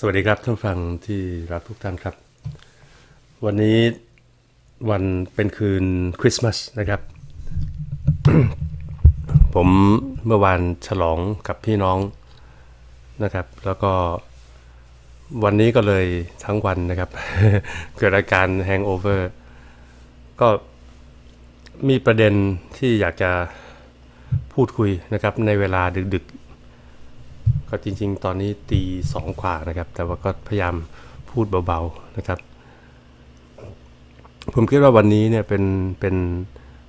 สวัสดีครับ ท่านฟัง ที่รักทุกท่านครับ วันนี้วันเป็นคืน คริสต์มาสนะครับ ผมเมื่อวานฉลองกับพี่น้องนะครับ แล้วก็วันนี้ก็เลยทั้งวันนะครับ เกิดอาการแฮงโอเวอร์ก็มีประเด็นที่อยากจะพูดคุย นะครับ ในเวลาดึกก็จริง ๆ ตอนนี้ตีสองขวานะครับ แต่ว่าก็พยายามพูดเบาๆนะครับ ผมคิดว่าวันนี้เนี่ยเป็นเป็น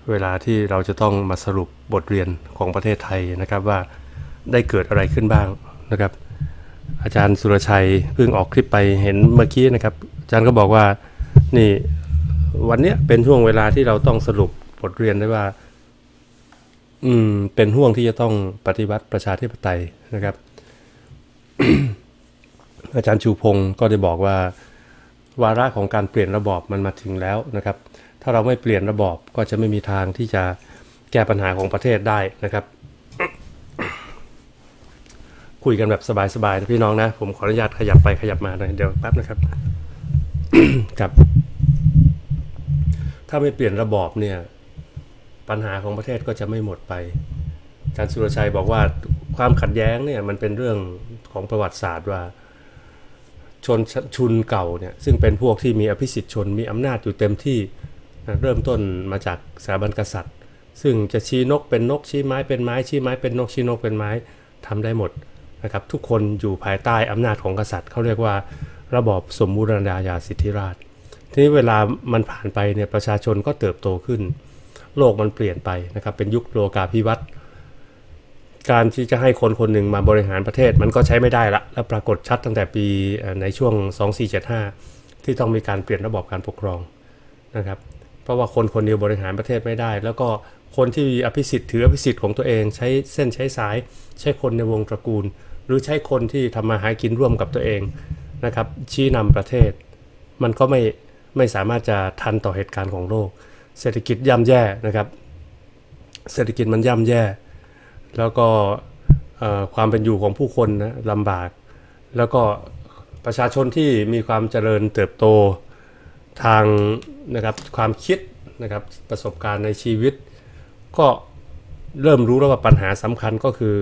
เวลาที่เราจะต้องมาสรุปบทเรียนของประเทศไทยนะครับว่าได้เกิดอะไรขึ้นบ้างนะครับ อาจารย์สุรชัยเพิ่งออกคลิปไปเห็นเมื่อกี้นะครับ อาจารย์ก็บอกว่านี่วันนี้เป็นช่วงเวลาที่เราต้องสรุปบทเรียนได้ว่า อืมเป็นห่วงที่จะต้องปฏิวัติประชาธิปไตยนะครับอาจารย์ชูพงศ์ก็ได้บอกว่า วาระของการเปลี่ยนระบอบมันมาถึงแล้วนะครับ ถ้าเราไม่เปลี่ยนระบอบ ก็จะไม่มีทางที่จะแก้ปัญหาของประเทศได้นะครับ คุยกันแบบ สบายๆนะพี่น้องนะ ผมขออนุญาตขยับไปขยับมาหน่อยเดี๋ยวแป๊บนะครับครับ ถ้าไม่เปลี่ยนระบอบเนี่ย ปัญหาของประเทศก็จะไม่หมดไป อาจารย์สุรชัยบอกว่าความขัดแย้งเนี่ยมันเป็นเรื่องของประวัติศาสตร์ว่าชนชุนเก่าเนี่ยซึ่งเป็นพวกที่มีอภิสิทธิชนมีอำนาจอยู่เต็มที่เริ่มต้นมาจากสถาบันกษัตริย์ ซึ่งจะชี้นกเป็นนกชี้ไม้เป็นไม้ชี้ไม้เป็นนกชี้นกเป็นไม้ทำได้หมดนะครับทุกคนอยู่ภายใต้อำนาจของกษัตริย์เขาเรียกว่าระบอบสมบูรณาญาสิทธิราช ทีนี้เวลามันผ่านไปเนี่ยประชาชนก็เติบโตขึ้น โลกมันเปลี่ยนไปนะครับเป็นยุคโลกาภิวัตน์การที่จะให้คนคนหนึ่งมาบริหารประเทศมันก็ใช้ไม่ได้ละและปรากฏชัดตั้งแต่ปีในช่วง2475 ที่ต้องมีการเปลี่ยนระบบการปกครองนะครับเพราะว่าคนคนเดียวบริหารประเทศไม่ได้ แล้วก็คนที่อภิสิทธิ์ถืออภิสิทธิ์ของตัวเอง ใช้เส้นใช้สายใช้คนในวงตระกูล หรือใช้คนที่ทำมาหากินร่วมกับตัวเองนะครับชี้นำประเทศ มันก็ไม่ไม่สามารถจะทันต่อเหตุการณ์ของโลกเศรษฐกิจย่ำแย่นะครับเศรษฐกิจมันย่ำแย่แล้วก็ความเป็นอยู่ของผู้คนนะลำบาก แล้วก็ประชาชนที่มีความเจริญเติบโต ทางนะครับความคิดนะครับ ประสบการณ์ในชีวิต ก็เริ่มรู้แล้วว่าปัญหาสำคัญก็คือ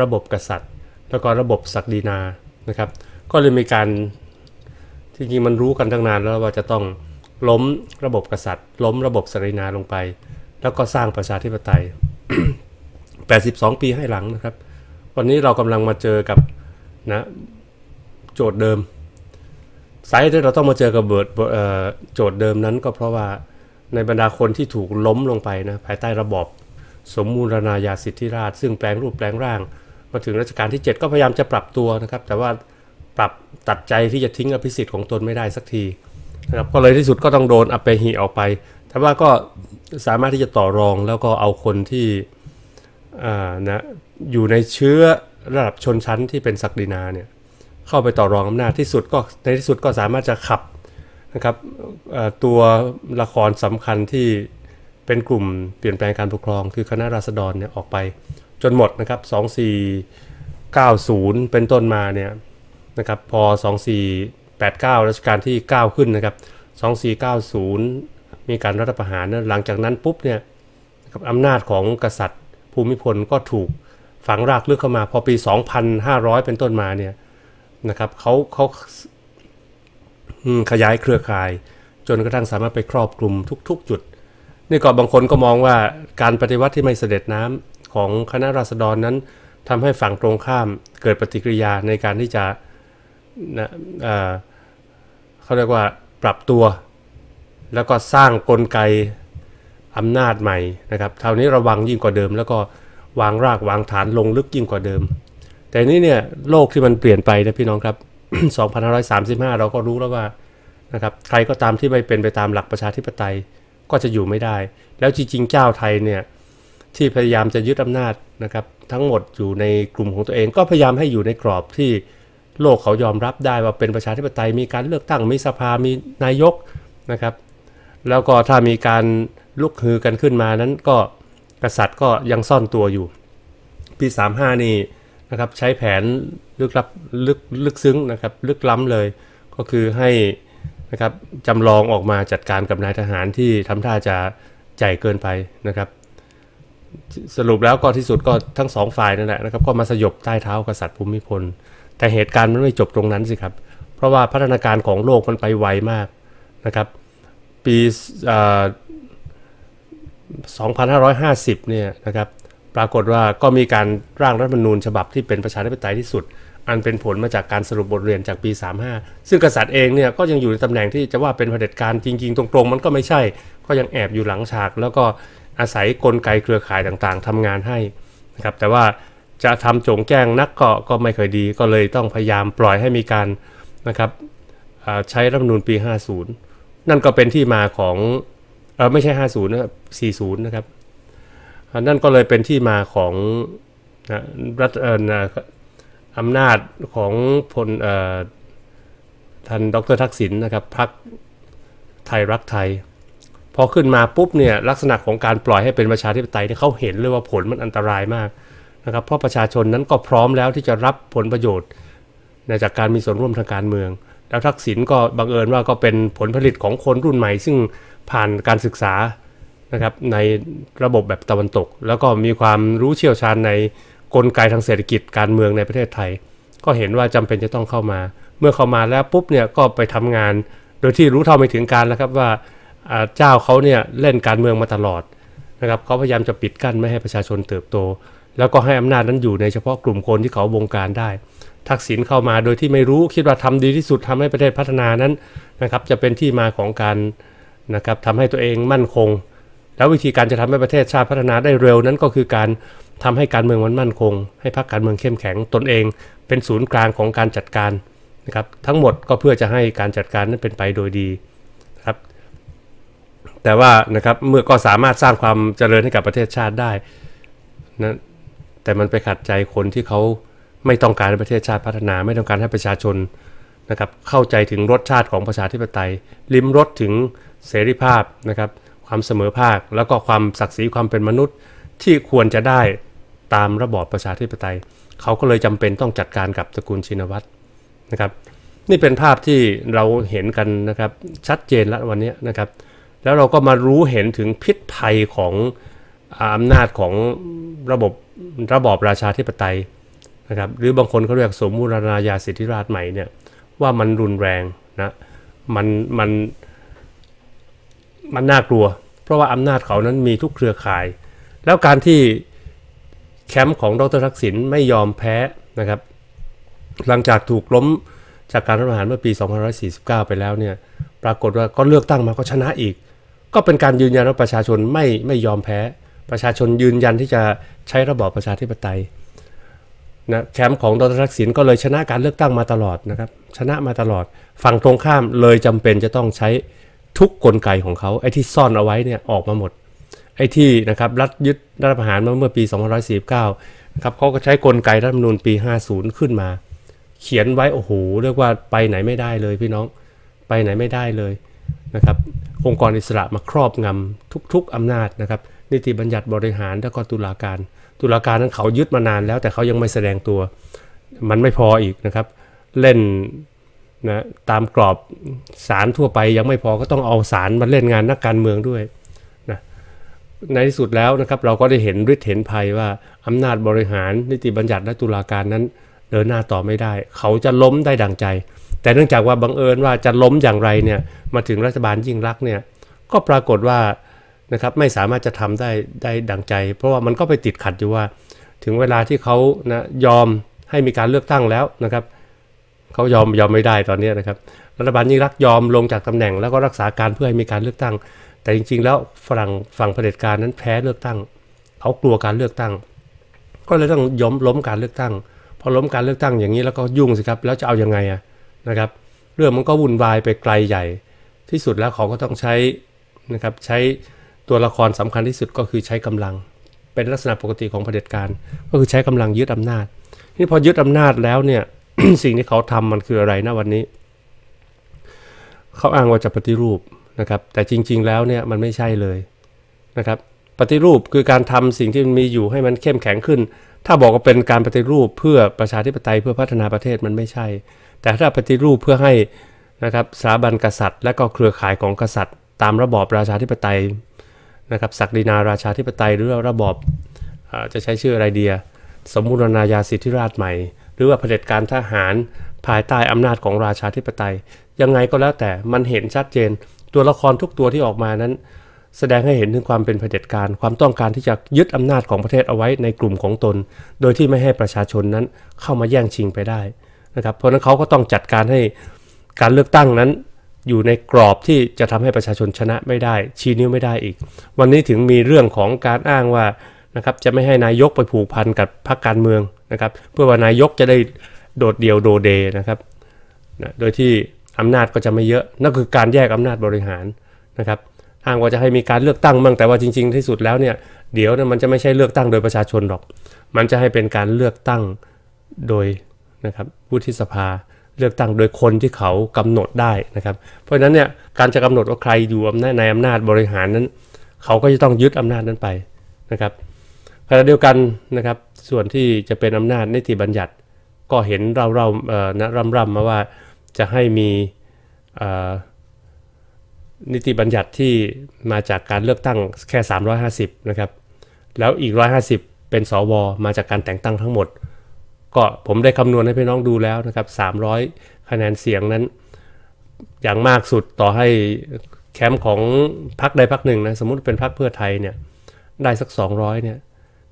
ระบบกษัตริย์แล้วก็ระบบศักดินานะครับก็เลยมีการจริงๆมันรู้กันตั้งนานแล้วว่าจะต้องล้มระบบกษัตริย์ ล้มระบบศักดินาลงไป แล้วก็สร้างประชาธิปไตย82 ปีให้หลังนะครับ วันนี้เรากำลังมาเจอกับนะโจทย์เดิมสาเหตุที่เราต้องมาเจอกับเบิร์ดโจทย์เดิมนั้นก็เพราะว่าในบรรดาคนที่ถูกล้มลงไปนะ ภายใต้ระบอบ สมมูรณาญาสิทธิราช ซึ่งแปลงรูปแปลงร่าง มาถึงรัชกาลที่ 7 ก็พยายามจะปรับตัวนะครับ แต่ว่าปรับตัดใจที่จะทิ้งอภิสิทธิ์ของตนไม่ได้สักทีนะครับก็เลยที่สุดก็ต้องโดนอเปหีออกไปแต่ว่าก็สามารถที่จะต่อรองแล้วก็เอาคนที่นะอยู่ในเชื้อระดับชนชั้นที่เป็นศักดินาเนี่ยเข้าไปต่อรองอำนาจที่สุดก็ในที่สุดก็สามารถจะขับนะครับตัวละครสำคัญที่เป็นกลุ่มเปลี่ยนแปลงการปกครองคือคณะราษฎรเนี่ยออกไป จนหมดนะครับ2490 เป็นต้นมาเนี่ยนะครับพอ 2489 รัชกาลที่ 9 ขึ้นนะครับ2490 มีการรัฐประหารนะหลังจากนั้นปุ๊บเนี่ยอำนาจของกษัตริย์ภูมิพลก็ถูกฝังรากลึกเข้ามาพอปี 2,500 เป็นต้นมาเนี่ยนะครับเขาเขาขยายเครือข่าย จนกระทั่งสามารถไปครอบคลุมทุก ๆ จุด นี่ก็บางคนก็มองว่าการปฏิวัติที่ไม่เสด็จน้ำของคณะราษฎรนั้น ทำให้ฝั่งตรงข้ามเกิดปฏิกิริยาในการที่จะนะเขาเรียกว่าปรับตัว แล้วก็สร้างกลไกอำนาจใหม่นะครับ คราวนี้ระวังยิ่งกว่าเดิม แล้วก็วางรากวางฐานลงลึกยิ่งกว่าเดิม แต่นี้เนี่ยโลกที่มันเปลี่ยนไปนะพี่น้องครับ 2535 เราก็รู้แล้วว่านะครับใครก็ตามที่ไม่เป็นไปตามหลักประชาธิปไตยก็จะอยู่ไม่ได้ แล้วจริงๆเจ้าไทยเนี่ยที่พยายามจะยึดอำนาจนะครับ ทั้งหมดอยู่ในกลุ่มของตัวเองก็พยายามให้อยู่ในกรอบที่โลกเขายอมรับได้ว่าเป็นประชาธิปไตยมีการเลือกตั้งมีสภามีนายกนะครับ แล้วก็ถ้ามีการลุกฮือกันขึ้นมานั้นก็กษัตริย์ก็ยังซ่อนตัวอยู่ ปี 35 นี่นะครับใช้แผนลึกลับลึกลึกซึ้งนะครับ ลึกล้ำเลย ก็คือให้นะครับจำลองออกมาจัดการกับนายทหารที่ทำท่าจะใจเกินไปนะครับ สรุปแล้วก็ที่สุดก็ทั้งสองฝ่ายนั่นแหละนะครับก็มาสยบใต้เท้ากษัตริย์ภูมิพล แต่เหตุการณ์มันไม่จบตรงนั้นสิครับ เพราะว่าพัฒนาการของโลกมันไปไวมากนะครับ ปี2550 เนี่ยนะครับ ปรากฏว่าก็มีการร่างรัฐธรรมนูญฉบับที่เป็นประชาธิปไตยที่สุด อันเป็นผลมาจากการสรุปบทเรียนจากปี 35 ซึ่งกษัตริย์เองเนี่ยก็ยังอยู่ในตำแหน่งที่จะว่าเป็นเผด็จการจริงๆ ตรงๆ มันก็ไม่ใช่ ก็ยังแอบอยู่หลังฉาก แล้วก็อาศัยกลไกเครือข่ายต่างๆ ทำงานให้นะครับ แต่ว่าจะทำโจงแจ้งนักเกาะก็ไม่เคยดี ก็เลยต้องพยายามปล่อยให้มีการนะครับใช้รัฐธรรมนูญปี 50 นั่นก็เป็นที่มาของเออไม่ใช่ 50นะครับ40นะครับนั่นก็เลยเป็นที่มาของนะรัฐเออนะอำนาจของพลเอ่อท่านดรทักษิณนะครับ พรรคไทยรักไทยพอขึ้นมาปุ๊บเนี่ยลักษณะของการปล่อยให้เป็นประชาธิปไตยที่เขาเห็นเลยว่าผลมันอันตรายมากนะครับ เพราะประชาชนนั้นก็พร้อมแล้วที่จะรับผลประโยชน์จากการมีส่วนร่วมทางการเมืองแล้วทักษิณก็บังเอิญว่าก็เป็นผลผลิตของคนรุ่นใหม่ ซึ่งผ่านการศึกษานะครับในระบบแบบตะวันตก แล้วก็มีความรู้เชี่ยวชาญในกลไกทางเศรษฐกิจการเมืองในประเทศไทย ก็เห็นว่าจำเป็นจะต้องเข้ามา เมื่อเข้ามาแล้วปุ๊บเนี่ยก็ไปทำงาน โดยที่รู้เท่าไม่ถึงการแล้วครับว่าเจ้าเขาเนี่ยเล่นการเมืองมาตลอดนะครับเขาพยายามจะปิดกั้นไม่ให้ประชาชนเติบโต แล้วก็ให้อำนาจนั้นอยู่ในเฉพาะกลุ่มคนที่เขาบงการได้ ทักษิณเข้ามา โดยที่ไม่รู้คิดว่าทำดีที่สุดทำให้ประเทศพัฒนานั้นนะครับ จะเป็นที่มาของการนะครับทำให้ตัวเองมั่นคง แล้ววิธีการจะทำให้ประเทศชาติพัฒนาได้เร็วนั้นก็คือการทำให้การเมืองมันมั่นคง ให้พรรคการเมืองเข้มแข็งตนเอง เป็นศูนย์กลางของการจัดการนะครับ ทั้งหมดก็เพื่อจะให้การจัดการนั้นเป็นไปโดยดีครับแต่ว่านะครับเมื่อก็สามารถสร้างความเจริญให้กับประเทศชาติได้นะแต่มันไปขัดใจคนที่เขาไม่ต้องการให้ประเทศชาติพัฒนา ไม่ต้องการให้ประชาชนนะครับเข้าใจถึงรสชาติของประชาธิปไตยลิ้มรสถึงเสรีภาพนะครับความเสมอภาคแล้วก็ความศักดิ์ศรีความเป็นมนุษย์ที่ควรจะได้ตามระบอบประชาธิปไตย เขาก็เลยจำเป็นต้องจัดการกับตระกูลชินวัตรนะครับ นี่เป็นภาพที่เราเห็นกันนะครับชัดเจนแล้ววันนี้นะครับ แล้วเราก็มารู้เห็นถึงพิษภัยของอำนาจของระบบระบอบราชาธิปไตยนะครับหรือบางคนเขาเรียกสมมูรณาญาสิทธิราชใหม่เนี่ยว่ามันรุนแรงนะมันมันมันน่ากลัว เพราะว่าอำนาจเขานั้นมีทุกเครือข่าย แล้วการที่แคมป์ของดรทักษิณไม่ยอมแพ้นะครับ หลังจากถูกล้มจากการรัฐประหารเมื่อปี2549 ไปแล้วเนี่ยปรากฏว่าก็เลือกตั้งมาก็ชนะอีก ก็เป็นการยืนยันว่าประชาชนไม่ไม่ยอมแพ้ประชาชนยืนยันที่จะใช้ระบอบประชาธิปไตยนะแคมป์ของดรทักษิณก็เลยชนะการเลือกตั้งมาตลอดนะครับชนะมาตลอดฝั่งตรงข้ามเลยจำเป็นจะต้องใช้ทุกกลไกของเขาไอ้ที่ซ่อนเอาไว้เนี่ยออกมาหมดไอ้ที่นะครับรัฐยึดรัฐประหารมาเมื่อปี2549นะครับเขาก็ใช้กลไกรัฐมนูญปี 50 ขึ้นมา เขียนไว้โอ้โหเรียกว่าไปไหนไม่ได้เลย พี่น้องไปไหนไม่ได้เลยนะครับ องค์กรอิสระมาครอบงำทุก ๆ อำนาจนะครับนิติบัญญัติบริหารแล้วก็ตุลาการ ตุลาการนั้นเขายึดมานานแล้วแต่เขายังไม่แสดงตัวมันไม่พออีกนะครับ เล่นนะตามกรอบสารทั่วไปยังไม่พอก็ต้องเอาสารมาเล่นงานนักการเมืองด้วยนะในที่สุดแล้วนะครับเราก็ได้เห็นฤทธิ์เห็นภัยว่าอำนาจบริหารนิติบัญญัติและตุลาการนั้นเดินหน้าต่อไม่ได้ เขาจะล้มได้ดังใจ แต่เนื่องจากว่าบังเอิญว่าจะล้มอย่างไรเนี่ยมาถึงรัฐบาลยิ่งรักเนี่ยก็ปรากฏว่านะครับไม่สามารถจะทำได้ได้ดังใจ เพราะว่ามันก็ไปติดขัดอยู่ว่าถึงเวลาที่เขานะยอมให้มีการเลือกตั้งแล้วนะครับเขายอมยอมไม่ได้ตอนนี้นะครับรัฐบาลยิ่งรักยอมลงจากตำแหน่ง แล้วก็รักษาการเพื่อให้มีการเลือกตั้ง แต่จริงๆแล้วฝรั่งฝั่งเผด็จการนั้นแพ้เลือกตั้งเขากลัวการเลือกตั้ง ก็เลยต้องยอมล้มการเลือกตั้ง พอล้มการเลือกตั้งอย่างนี้แล้วก็ยุ่งสิครับแล้วจะเอาอยัางไงอะนะครับเรื่องมันก็วุ่นวายไปไกลใหญ่ ที่สุดแล้วเขาก็ต้องใช้นะครับใช้ตัวละครสำคัญที่สุดก็คือใช้กำลังเป็นลักษณะปกติของเผด็จการ ก็คือใช้กำลังยึดอำนาจ นี่พอยึดอำนาจแล้วเนี่ยสิ่งที่เขาทำมันคืออะไรนะวันนี้ เขาอ้างว่าจะปฏิรูปนะครับ แต่จริงๆแล้วเนี่ยมันไม่ใช่เลยนะครับ ปฏิรูปคือการทำสิ่งที่มันมีอยู่ให้มันเข้มแข็งขึ้น ถ้าบอกว่าเป็นการปฏิรูปเพื่อประชาธิปไตย เพื่อพัฒนาประเทศมันไม่ใช่ แต่ถ้าปฏิรูปเพื่อให้นะครับสถาบันกษัตริย์ และก็เครือข่ายของกษัตริย์ ตามระบอบราชาธิปไตยนะครับศักดินาราชาธิปไตยหรือระบอบจะใช้ชื่ออะไรเดียสมมุตินาญาสิทธิราชใหม่หรือว่าเผด็จการทหารภายใต้อำนาจของราชาธิปไตยยังไงก็แล้วแต่มันเห็นชัดเจนตัวละครทุกตัวที่ออกมานั้น แสดงให้เห็นถึงความเป็นเผด็จการความต้องการที่จะยึดอำนาจของประเทศเอาไว้ในกลุ่มของตน โดยที่ไม่ให้ประชาชนนั้นเข้ามาแย่งชิงไปได้นะครับเพราะนั้นเขาก็ต้องจัดการให้การเลือกตั้งนั้น อยู่ในกรอบที่จะทำให้ประชาชนชนะไม่ได้ ชี้นิ้วไม่ได้อีก วันนี้ถึงมีเรื่องของการอ้างว่านะครับจะไม่ให้นายกไปผูกพันกับพรรคการเมืองนะครับเพื่อว่านายกจะได้โดดเดี่ยวโดเดนะครับนะโดยที่อำนาจก็จะไม่เยอะนั่นคือการแยกอำนาจบริหารนะครับ อ้างว่าจะให้มีการเลือกตั้งบ้างแต่ว่าจริงๆที่สุดแล้วเนี่ยเดี๋ยวนะมันจะไม่ใช่เลือกตั้งโดยประชาชนหรอก มันจะให้เป็นการเลือกตั้งโดยนะครับวุฒิสภา เลือกตั้งโดยคนที่เขากำหนดได้นะครับ เพราะฉะนั้นเนี่ยการจะกำหนดว่าใครอยู่อำนาจในอำนาจบริหารนั้น เขาก็จะต้องยึดอำนาจนั้นไปนะครับขณะเดียวกันนะครับ ส่วนที่จะเป็นอำนาจนิติบัญญัติก็เห็นเราเรานะร่ำรำมาว่าจะให้มีนิติบัญญัติที่มาจากการเลือกตั้งแค่ 350นะครับแล้วอีก 150 เป็นสวมาจากการแต่งตั้งทั้งหมด ก็ผมได้คำนวณให้พี่น้องดูแล้วนะครับ 300 คะแนนเสียงนั้น อย่างมากสุดต่อให้แคมป์ของพรรคใดพรรคหนึ่งนะสมมติเป็นพรรคเพื่อไทยเนี่ย ได้สัก 200เนี่ย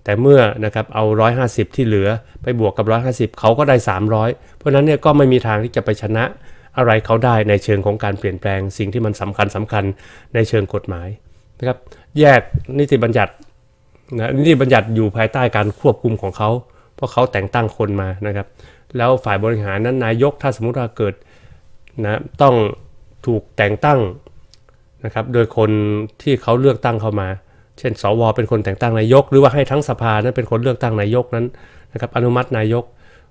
แต่เมื่อนะครับเอา 150 ที่เหลือไปบวกกับ 150 เขาก็ได้ 300 เพราะนั้นเนี่ยก็ไม่มีทางที่จะไปชนะอะไรเขาได้ ในเชิงของการเปลี่ยนแปลงสิ่งที่มันสำคัญสำคัญในเชิงกฎหมายนะครับแยกนิติบัญญัตินะนิติบัญญัติอยู่ภายใต้การควบคุมของเขาเพราะเขาแต่งตั้งคนมานะครับแล้วฝ่ายบริหารนั้นนายกถ้าสมมุติว่าเกิดนะต้องถูกแต่งตั้งนะครับโดยคนที่เขาเลือกตั้งเข้ามาเช่นสวเป็นคนแต่งตั้งนายกหรือว่าให้ทั้งสภานั้นเป็นคนเลือกตั้งนายกนั้นนะครับอนุมัตินายก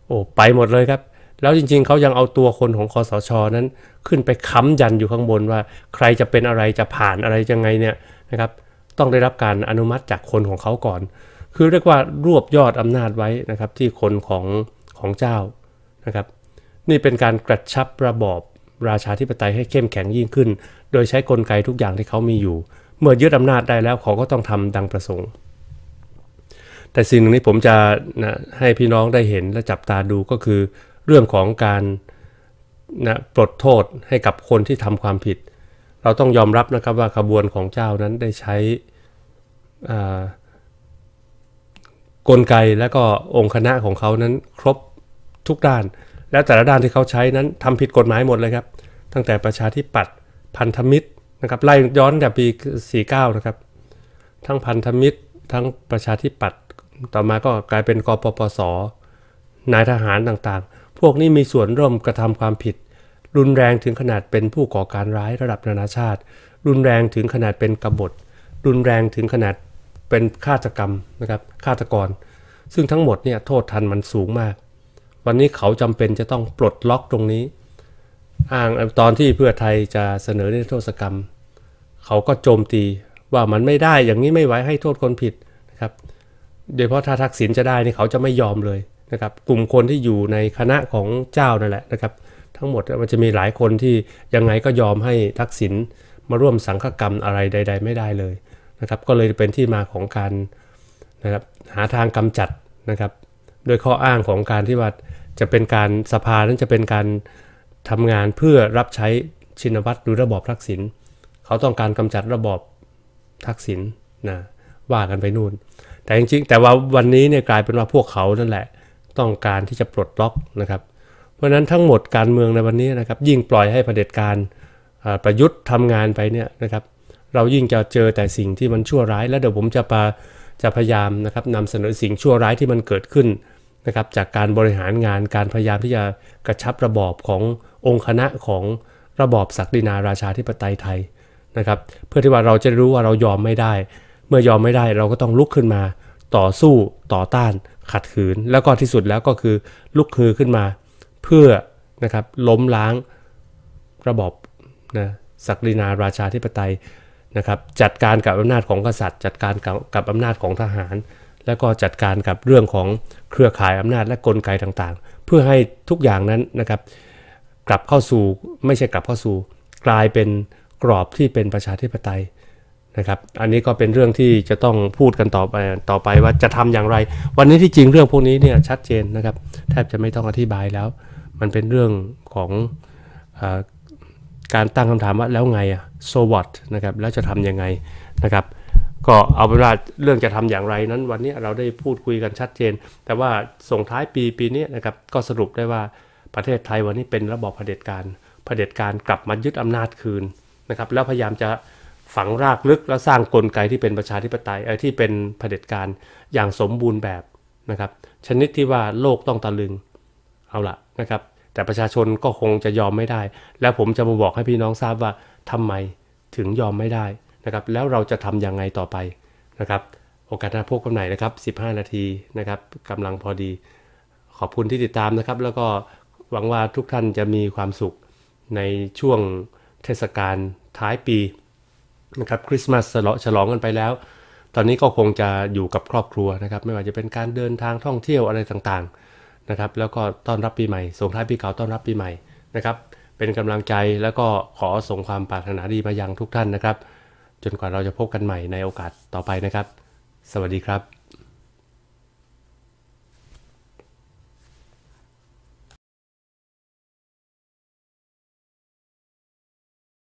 โอ้ไปหมดเลยครับ แล้วจริงๆเขายังเอาตัวคนของคอสชอนั้นขึ้นไปค้ำยันอยู่ข้างบนว่าใครจะเป็นอะไรจะผ่านอะไรยังไงเนี่ยนะครับต้องได้รับการอนุมัติจากคนของเขาก่อน คือเรียกว่ารวบยอดอำนาจไว้นะครับที่คนของของเจ้านะครับนี่เป็นการกระชับระบอบราชาธิปไตยให้เข้มแข็งยิ่งขึ้น โดยใช้กลไกทุกอย่างที่เขามีอยู่เมื่อยึดอำนาจได้แล้วเขาก็ต้องทำดังประสงค์ แต่สิ่งหนึ่งที่ผมจะนะให้พี่น้องได้เห็นและจับตาดูก็คือ เรื่องของการนะปลดโทษให้กับคนที่ทำความผิด เราต้องยอมรับนะครับว่าขบวนของเจ้านั้นได้ใช้กลไกและก็องค์คณะของเขานั้นครบทุกด้าน และแต่ละด้านที่เขาใช้นั้นทำผิดกฎหมายหมดเลยครับ ตั้งแต่ประชาธิปัตย์พันธมิตรนะครับไล่ย้อนจากปี 49 นะครับทั้งพันธมิตรทั้งประชาธิปัตย์ต่อมาก็กลายเป็นกปปสนายทหารต่างๆ พวกนี้มีส่วนร่วมกระทำความผิด รุนแรงถึงขนาดเป็นผู้ก่อการร้ายระดับนานาชาติ รุนแรงถึงขนาดเป็นกบฏ รุนแรงถึงขนาดเป็นฆาตกรรมนะครับ ฆาตกร ซึ่งทั้งหมดเนี่ยโทษทันมันสูงมาก วันนี้เขาจำเป็นจะต้องปลดล็อกตรงนี้อ้างตอนที่เพื่อไทยจะเสนอนิรโทษกรรม เขาก็โจมตีว่ามันไม่ได้อย่างนี้ไม่ไหวให้โทษคนผิดนะครับโดยเฉพาะถ้าทักษิณจะได้นี่เขาจะไม่ยอมเลยนะครับ กลุ่มคนที่อยู่ในคณะของเจ้านั่นแหละนะครับ ทั้งหมดมันจะมีหลายคนที่ยังไงก็ยอมให้ทักษิณมาร่วมสังฆกรรมอะไรใด ๆ ไม่ได้เลยนะครับ ก็เลยเป็นที่มาของการนะครับ หาทางกำจัดนะครับ โดยข้ออ้างของการที่ว่าจะเป็นการสภานั้นจะเป็นการทำงานเพื่อรับใช้ชินวัตรหรือระบอบทักษิณเขาต้องการกำจัดระบอบทักษิณนะว่ากันไปนู่น แต่จริงๆ แต่ว่าวันนี้เนี่ยกลายเป็นว่าพวกเขานั่นแหละต้องการที่จะปลดล็อกนะครับ เพราะฉะนั้นทั้งหมดการเมืองในวันนี้นะครับ ยิ่งปล่อยให้เผด็จการประยุทธ์ทำงานไปเนี่ยนะครับเรายิ่งจะเจอแต่สิ่งที่มันชั่วร้าย แล้วเดี๋ยวผมจะไปจะพยายามนะครับนำเสนอสิ่งชั่วร้ายที่มันเกิดขึ้นนะครับจากการบริหารงานการพยายามที่จะกระชับระบอบขององค์คณะของระบอบศักดินาราชาธิปไตยไทยนะครับเพื่อที่ว่าเราจะรู้ว่าเรายอมไม่ได้ เมื่อยอมไม่ได้เราก็ต้องลุกขึ้นมาต่อสู้ต่อต้านขัดขืน แล้วก็ที่สุดแล้วก็คือ ลุกฮือขึ้นมาเพื่อนะครับล้มล้างระบอบนะศักดินาราชาธิปไตยนะครับจัดการกับอำนาจของกษัตริย์ จัดการกับกับอำนาจของทหารและก็จัดการกับเรื่องของเครือข่ายอำนาจและกลไกต่างๆ เพื่อให้ทุกอย่างนั้นนะครับ กลับเข้าสู่ไม่ใช่กลับเข้าสู่ กลายเป็นกรอบที่เป็นประชาธิปไตยนะครับ อันนี้ก็เป็นเรื่องที่จะต้องพูดกันต่อไปต่อไปว่าจะทำอย่างไร วันนี้ที่จริงเรื่องพวกนี้เนี่ยชัดเจนนะครับ แทบจะไม่ต้องอธิบายแล้ว มันเป็นเรื่องของอการตั้งคำถามว่าแล้วไงอะ so what นะครับแล้วจะทํำยังไงนะครับก็เอาเป็นว่าเรื่องจะทำอย่างไรนั้นวันนี้เราได้พูดคุยกันชัดเจน แต่ว่าส่งท้ายปีปีนี้นะครับก็สรุปได้ว่าประเทศไทยวันนี้เป็นระบอบเผด็จการเผด็จการกลับมายึดอำนาจคืนนะครับแล้วพยายามจะฝังรากลึกแล้วสร้างกลไกที่เป็นประชาธิปไตยไอ้ที่เป็นเผด็จการอย่างสมบูรณ์แบบนะครับ ชนิดที่ว่าโลกต้องตะลึง เอาละนะครับแต่ประชาชนก็คงจะยอมไม่ได้ และผมจะมาบอกให้พี่น้องทราบว่าทำไมถึงยอมไม่ได้นะครับแล้วเราจะทํำยังไงต่อไปนะครับโอกาสหน้าพบกันใหม่นะครับ 15 นาทีนะครับกำลังพอดี ขอบคุณที่ติดตามนะครับ แล้วก็หวังว่าทุกท่านจะมีความสุขในช่วงเทศกาลท้ายปีนะครับคริสต์มาสฉลองกันไปแล้ว ตอนนี้ก็คงจะอยู่กับครอบครัวนะครับ ไม่ว่าจะเป็นการเดินทางท่องเที่ยวอะไรต่างๆนะครับแล้วก็ต้อนรับปีใหม่ส่งท้ายปีเก่าต้อนรับปีใหม่นะครับเป็นกำลังใจแล้วก็ขอส่งความปรารถนาดีมายังทุกท่านนะครับจนกว่าเราจะพบกันใหม่ในโอกาสต่อไปนะครับ สวัสดีครับ